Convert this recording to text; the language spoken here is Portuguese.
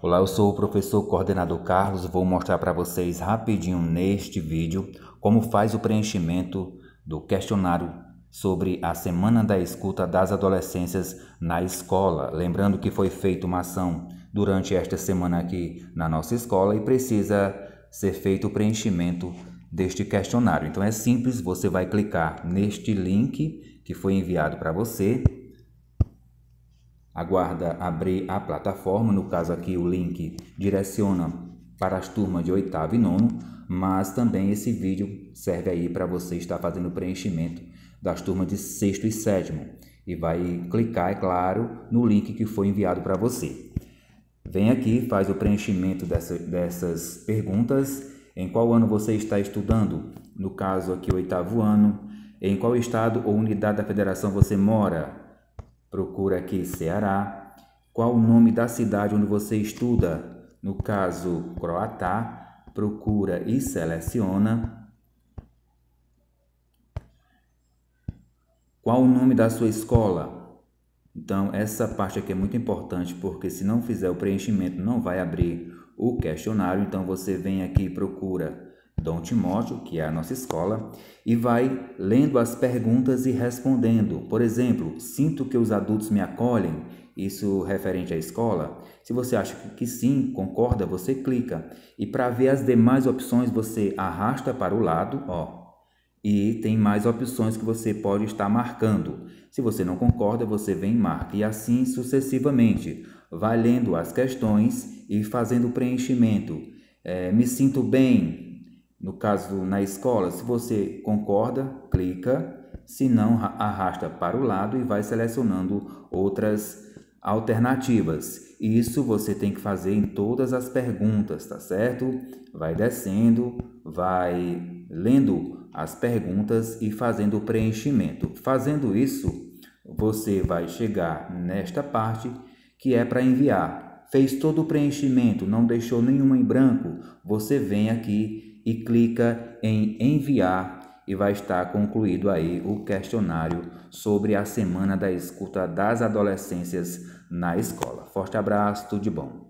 Olá, eu sou o professor coordenador Carlos vou mostrar para vocês rapidinho neste vídeo como faz o preenchimento do questionário sobre a Semana da Escuta das Adolescências na Escola. Lembrando que foi feita uma ação durante esta semana aqui na nossa escola e precisa ser feito o preenchimento deste questionário. Então é simples, você vai clicar neste link que foi enviado para você aguarda abrir a plataforma, no caso aqui o link direciona para as turmas de oitavo e nono, mas também esse vídeo serve aí para você estar fazendo o preenchimento das turmas de sexto e sétimo. E vai clicar, é claro, no link que foi enviado para você. Vem aqui, faz o preenchimento dessa, dessas perguntas. Em qual ano você está estudando? No caso aqui, oitavo ano. Em qual estado ou unidade da federação você mora? Procura aqui Ceará. Qual o nome da cidade onde você estuda? No caso, Croatá. Procura e seleciona. Qual o nome da sua escola? Então, essa parte aqui é muito importante porque se não fizer o preenchimento, não vai abrir o questionário. Então, você vem aqui e procura Dom Timóteo, que é a nossa escola, e vai lendo as perguntas e respondendo. Por exemplo, sinto que os adultos me acolhem, isso referente à escola. Se você acha que sim, concorda, você clica. E para ver as demais opções, você arrasta para o lado, ó. E tem mais opções que você pode estar marcando. Se você não concorda, você vem e marca. E assim sucessivamente. Vai lendo as questões e fazendo o preenchimento. É, me sinto bem, no caso na escola, se você concorda, clica, se não, arrasta para o lado e vai selecionando outras alternativas. Isso você tem que fazer em todas as perguntas, tá certo? Vai descendo, vai lendo as perguntas e fazendo o preenchimento. Fazendo isso, você vai chegar nesta parte que é para enviar. Fez todo o preenchimento, não deixou nenhuma em branco, você vem aqui e clica em enviar e vai estar concluído aí o questionário sobre a semana da escuta das adolescências na escola. Forte abraço, tudo de bom.